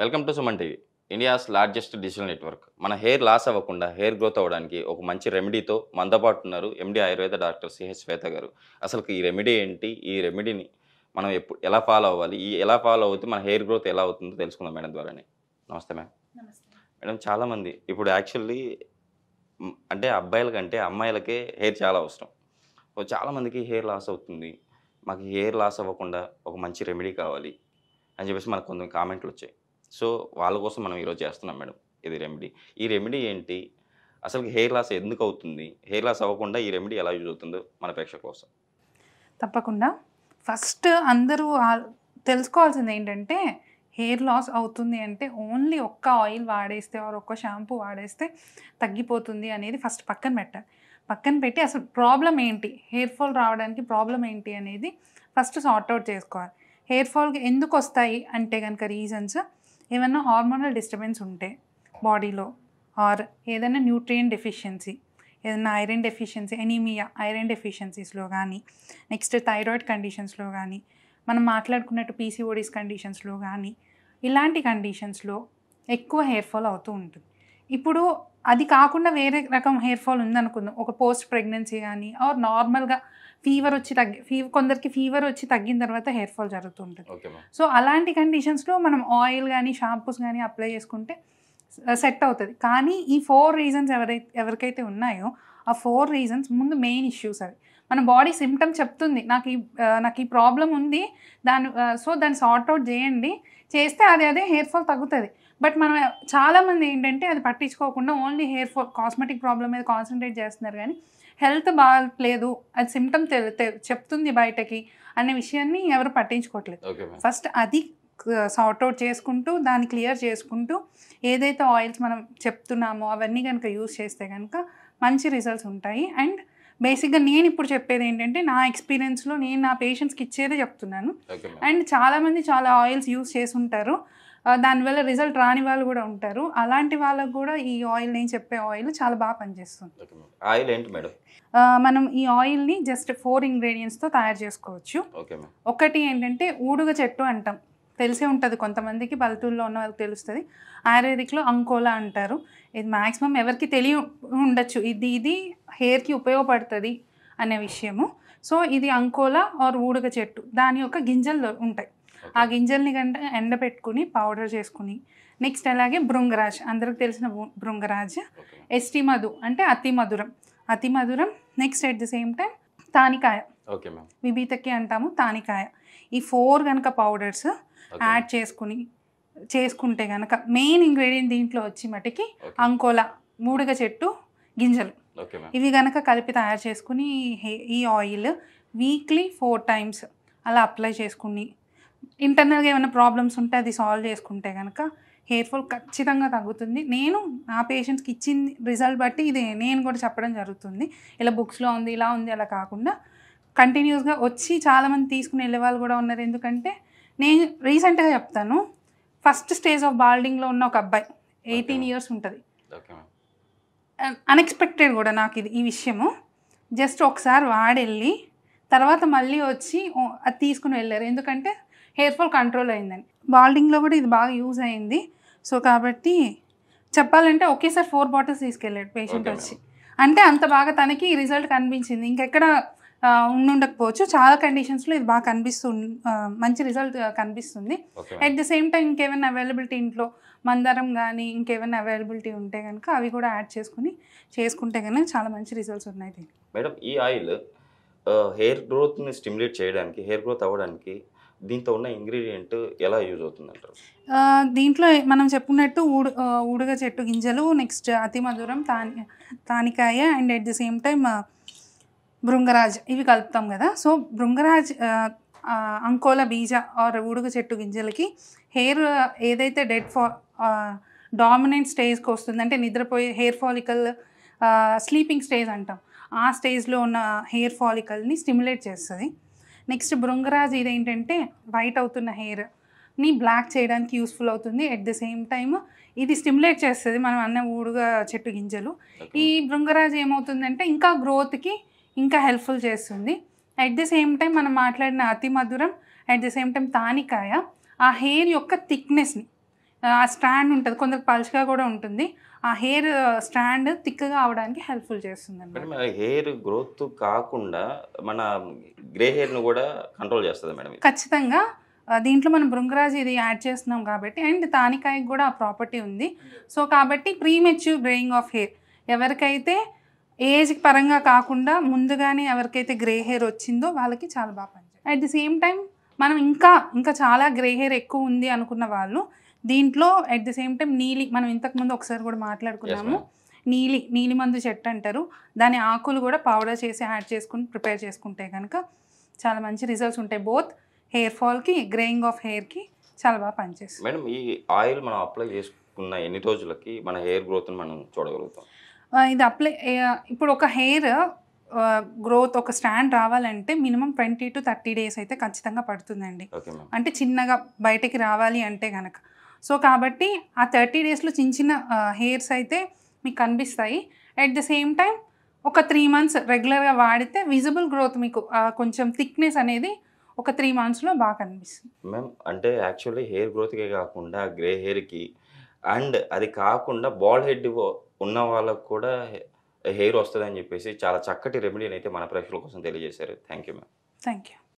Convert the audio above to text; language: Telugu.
welcome to Suman TV India's largest digital network మన హెయిర్ లాస్ అవ్వకుండా హెయిర్ గ్రోత్ అవ్వడానికి ఒక మంచి రెమెడీతో మనతో పాటు ఉన్నారు MD Ayurveda doctor CH Shweta గారు అసలు ఈ రెమెడీ ఏంటి ఈ రెమెడీని మనం ఎప్పుడు ఎలా ఫాలో అవ్వాలి ఈ ఎలా ఫాలో అవుతే మన హెయిర్ గ్రోత్ ఎలా అవుతుందో తెలుసుకుందాం మేడం ద్వారానే నమస్తే మేడం మేడం చాలామంది ఇప్పుడు యాక్చువల్లీ అంటే అబ్బాయిల కంటే అమ్మాయిలకే హెయిర్ చాలా అవసరం సో చాలామందికి హెయిర్ లాస్ అవుతుంది మాకు హెయిర్ లాస్ అవ్వకుండా ఒక మంచి రెమెడీ కావాలి అని చెప్పేసి మనకు కొంచెం కామెంట్లు వచ్చాయి సో వాళ్ళ కోసం మనం ఈరోజు చేస్తున్నాం మేడం ఇది రెమెడీ ఈ రెమెడీ ఏంటి అసలు హెయిర్ లాస్ ఎందుకు అవుతుంది హెయిర్ లాస్ అవ్వకుండా ఈ రెమెడీ ఎలా యూజ్ అవుతుందో మన ప్రేక్షకుల కోసం తప్పకుండా ఫస్ట్ అందరూ తెలుసుకోవాల్సింది ఏంటంటే హెయిర్ లాస్ అవుతుంది అంటే ఓన్లీ ఒక్క ఆయిల్ వాడేస్తే ఆర్ ఒక్క షాంపూ వాడేస్తే తగ్గిపోతుంది అనేది ఫస్ట్ పక్కన పెట్టాలి పక్కన పెట్టి అసలు ప్రాబ్లం ఏంటి హెయిర్ ఫాల్ రావడానికి ప్రాబ్లం ఏంటి అనేది ఫస్ట్ సార్ట్అవుట్ చేసుకోవాలి హెయిర్ ఫాల్కి ఎందుకు వస్తాయి అంటే కనుక రీజన్స్ ఏమైనా హార్మోనల్ డిస్టర్బెన్స్ ఉంటే బాడీలో ఆర్ ఏదైనా న్యూట్రియన్ డెఫిషియన్సీ ఏదైనా ఐరన్ డెఫిషియన్సీ ఎనీమియా ఐరన్ డెఫిషియన్సీస్లో కానీ నెక్స్ట్ థైరాయిడ్ కండిషన్స్లో కానీ మనం మాట్లాడుకున్నట్టు పీసీఓడీస్ కండిషన్స్లో కానీ ఇలాంటి కండిషన్స్లో ఎక్కువ హెయిర్ ఫాల్ అవుతూ ఉంటుంది ఇప్పుడు అది కాకుండా వేరే రకం హెయిర్ ఫాల్ ఉందనుకుందాం ఒక పోస్ట్ ప్రెగ్నెన్సీ కానీ ఆర్ నార్మల్గా ఫీవర్ వచ్చి తగ్గి ఫీవర్ కొందరికి ఫీవర్ వచ్చి తగ్గిన తర్వాత హెయిర్ ఫాల్ జరుగుతుంటుంది సో అలాంటి కండిషన్స్లో మనం ఆయిల్ కానీ షాంపూస్ కానీ అప్లై చేసుకుంటే సెట్ అవుతుంది కానీ ఈ ఫోర్ రీజన్స్ ఎవరైతే ఎవరికైతే ఉన్నాయో ఆ ఫోర్ రీజన్స్ ముందు మెయిన్ ఇష్యూస్ అవి మన బాడీ సిమ్టమ్ చెప్తుంది నాకు ఈ నాకు ఈ ప్రాబ్లం ఉంది దాని సో దాన్ని సార్ట్అవుట్ చేయండి చేస్తే అదే అదే హెయిర్ ఫాల్ తగ్గుతుంది బట్ మనం చాలామంది ఏంటంటే అది పట్టించుకోకుండా only hair fall cosmetic problem మీద కాన్సన్ట్రేట్ చేస్తున్నారు కానీ హెల్త్ బాగలేదు అది సిమ్టమ్ చెప్తుంది బయటకి అనే విషయాన్ని ఎవరు పట్టించుకోవట్లేదు ఫస్ట్ అది సార్ట్ అవుట్ చేసుకుంటూ దాన్ని క్లియర్ చేసుకుంటూ ఏదైతే ఆయిల్స్ మనం చెప్తున్నామో అవన్నీ కనుక యూజ్ చేస్తే కనుక మంచి రిజల్ట్స్ ఉంటాయి అండ్ బేసిక్గా నేను ఇప్పుడు చెప్పేది ఏంటంటే నా ఎక్స్పీరియన్స్లో నేను నా పేషెంట్స్కి ఇచ్చేదే చెప్తున్నాను అండ్ చాలామంది చాలా ఆయిల్స్ యూజ్ చేసి ఉంటారు దానివల్ల రిజల్ట్ రాని వాళ్ళు కూడా ఉంటారు అలాంటి వాళ్ళకు కూడా ఈ ఆయిల్ నేను చెప్పే ఆయిల్ చాలా బాగా పనిచేస్తుంది ఆయిల్ ఏంటి మేడం మనం ఈ ఆయిల్ని జస్ట్ ఫోర్ ఇంగ్రీడియంట్స్తో తయారు చేసుకోవచ్చు ఒకటి ఏంటంటే ఊడుగ చెట్టు అంటాం తెలిసే ఉంటుంది కొంతమందికి పల్లెటూరులో ఉన్న వాళ్ళకి తెలుస్తుంది ఆయుర్వేదిక్లో అంకోలా అంటారు ఇది మ్యాక్సిమం ఎవరికి తెలియ ఉండొచ్చు ఇది ఇది హెయిర్కి ఉపయోగపడుతుంది అనే విషయము సో ఇది అంకోలా ఆర్ ఊడక చెట్టు దాని యొక్క గింజలు ఉంటాయి ఆ గింజల్ని గంట పెట్టుకుని పౌడర్ చేసుకుని నెక్స్ట్ అలాగే బృంగరాజ్ అందరికి తెలిసిన బృంగరాజ్ ఎస్టీ మధు అంటే అతి మధురం అతి మధురం next at the same time తానికాయ విభీతకి అంటాము తానికాయ ఈ ఫోర్ కనుక పౌడర్స్ యాడ్ చేసుకుని చేసుకుంటే కనుక మెయిన్ ఇంగ్రీడియంట్ దీంట్లో వచ్చి మటుకి అంకోలా మూడుగ చెట్టు గింజలు ఇవి కనుక కలిపి తయారు చేసుకుని ఈ ఆయిల్ వీక్లీ ఫోర్ టైమ్స్ అలా అప్లై చేసుకుని ఇంటర్నల్గా ఏమైనా ప్రాబ్లమ్స్ ఉంటే అది సాల్వ్ చేసుకుంటే కనుక హెయిర్ ఫాల్ ఖచ్చితంగా తగ్గుతుంది నేను నా పేషెంట్స్కి ఇచ్చిన రిజల్ట్ బట్టి ఇది నేను కూడా చెప్పడం జరుగుతుంది ఇలా బుక్స్లో ఉంది ఇలా ఉంది అలా కాకుండా కంటిన్యూస్గా వచ్చి చాలామంది తీసుకుని వెళ్ళే వాళ్ళు కూడా ఉన్నారు ఎందుకంటే నేను రీసెంట్గా చెప్తాను ఫస్ట్ స్టేజ్ ఆఫ్ బాల్డింగ్లో ఉన్న ఒక అబ్బాయి ఎయిటీన్ ఇయర్స్ ఉంటుంది అన్ఎక్స్పెక్టెడ్ కూడా నాకు ఇది ఈ విషయము జస్ట్ ఒకసారి వాడెళ్ళి తర్వాత మళ్ళీ వచ్చి అది తీసుకుని వెళ్ళారు ఎందుకంటే హెయిర్ ఫాల్ కంట్రోల్ అయిందని బాల్డింగ్లో కూడా ఇది బాగా యూజ్ అయింది సో కాబట్టి చెప్పాలంటే ఒకేసారి ఫోర్ బాటిల్స్ తీసుకెళ్ళాడు పేషెంట్ వచ్చి అంటే అంత బాగా తనకి రిజల్ట్ కనిపించింది ఇంకెక్కడ ఉండుండకపోవచ్చు చాలా కండిషన్స్లో ఇది బాగా కనిపిస్తుంది మంచి రిజల్ట్ కనిపిస్తుంది అట్ ద సేమ్ టైం ఇంకేమైనా అవైలబిలిటీ ఇంట్లో మందరం కానీ ఇంకేమైనా అవైలబిలిటీ ఉంటే కనుక అవి కూడా యాడ్ చేసుకుని చేసుకుంటే కనుక చాలా మంచి రిజల్ట్స్ ఉన్నాయి మేడం ఈ ఆయిల్ హెయిర్ గ్రోత్ని స్టిమ్యులేట్ చేయడానికి హెయిర్ గ్రోత్ అవ్వడానికి దీంతో ఉన్న ఇంగ్రీడియంట్ ఎలా యూజ్ అవుతుంది దీంట్లో మనం చెప్పుకున్నట్టు ఊడు ఊడుగ చెట్టు గింజలు నెక్స్ట్ అతి మధురం తాని తానికాయ and at the same time భృంగరాజ్ ఇవి కలుపుతాం కదా సో భృంగరాజ్ అంకోల బీజ ఆర్ ఊడుగ చెట్టు గింజలకి హెయిర్ ఏదైతే డెడ్ ఫా డామినెంట్ స్టేజ్కి వస్తుంది అంటే నిద్రపోయే హెయిర్ ఫాలికల్ స్లీపింగ్ స్టేజ్ అంటాం ఆ స్టేజ్లో ఉన్న హెయిర్ ఫాలికల్ని స్టిమ్యులేట్ చేస్తుంది నెక్స్ట్ బృంగరాజ్ ఇదేంటంటే వైట్ అవుతున్న హెయిర్ ని బ్లాక్ చేయడానికి యూస్ఫుల్ అవుతుంది ఎట్ ది సేమ్ టైం ఇది స్టిమ్యులేట్ చేస్తుంది మనం అన్న ఊడుగా చెట్టు గింజలు ఈ బృంగరాజ్ ఏమవుతుందంటే ఇంకా గ్రోత్కి ఇంకా హెల్ప్ఫుల్ చేస్తుంది అట్ ది సేమ్ టైం మనం మాట్లాడిన అతి మధురం అట్ ది సేమ్ టైం తానికాయ ఆ హెయిర్ యొక్క థిక్నెస్ని ఆ స్టాండ్ ఉంటుంది కొందరు పల్చగా కూడా ఉంటుంది ఆ హెయిర్ స్టాండ్ థిక్గా అవడానికి హెల్ప్ఫుల్ చేస్తుంది హెయిర్ గ్రోత్ కాకుండా మన గ్రే ను కూడా కంట్రోల్ చేస్తుంది మేడం ఖచ్చితంగా దీంట్లో మనం భృంగరాజ్ ఇది యాడ్ చేస్తున్నాం కాబట్టి అండ్ తానికాయకి కూడా ఆ ప్రాపర్టీ ఉంది సో కాబట్టి ప్రీమెచ్యూర్ గ్రేయింగ్ ఆఫ్ హెయిర్ ఎవరికైతే ఏజ్ పరంగా కాకుండా ముందుగానే ఎవరికైతే గ్రే హెయిర్ వచ్చిందో వాళ్ళకి చాలా బాగా పనిచేస్తుంది అట్ ది సేమ్ టైం మనం ఇంకా ఇంకా చాలా గ్రే హెయిర్ ఎక్కువ ఉంది అనుకున్న వాళ్ళు దీంట్లో అట్ ది సేమ్ టైం నీలి మనం ఇంతకుముందు ఒకసారి కూడా మాట్లాడుకున్నాము నీలి నీలి మందు చెట్టు అంటారు దాని ఆకులు కూడా పౌడర్ చేసి యాడ్ చేసుకుని ప్రిపేర్ చేసుకుంటే కనుక చాలా మంచి రిజల్ట్స్ ఉంటాయి బోత్ హెయిర్ ఫాల్కి గ్రేయింగ్ ఆఫ్ హెయిర్కి చాలా బాగా పనిచేస్తుంది మేడం ఈ ఆయిల్ మనం అప్లై చేసుకున్న ఎన్ని రోజులకి మన హెయిర్ గ్రోత్ మనం చూడగలుగుతాం ఇది అప్లై ఇప్పుడు ఒక హెయిర్ గ్రోత్ ఒక స్టాండ్ రావాలంటే minimum twenty to thirty days అయితే ఖచ్చితంగా పడుతుందండి అంటే చిన్నగా బయటకి రావాలి అంటే కనుక సో కాబట్టి ఆ థర్టీ డేస్లో చిన్న చిన్న హెయిర్స్ అయితే మీకు కనిపిస్తాయి అట్ ద సేమ్ టైం ఒక త్రీ మంత్స్ రెగ్యులర్గా వాడితే విజిబుల్ గ్రోత్ మీకు కొంచెం థిక్నెస్ అనేది ఒక త్రీ మంత్స్లో బాగా కనిపిస్తుంది మ్యామ్ అంటే యాక్చువల్లీ హెయిర్ గ్రోత్కే కాకుండా గ్రే హెయిర్కి అండ్ అది కాకుండా బాల్ హెడ్ ఉన్న వాళ్ళకు కూడా హెయిర్ వస్తుందని చెప్పేసి చాలా చక్కటి రెమెడీ అయితే మన ప్రేక్షకుల కోసం తెలియజేశారు thank you ma'am thank you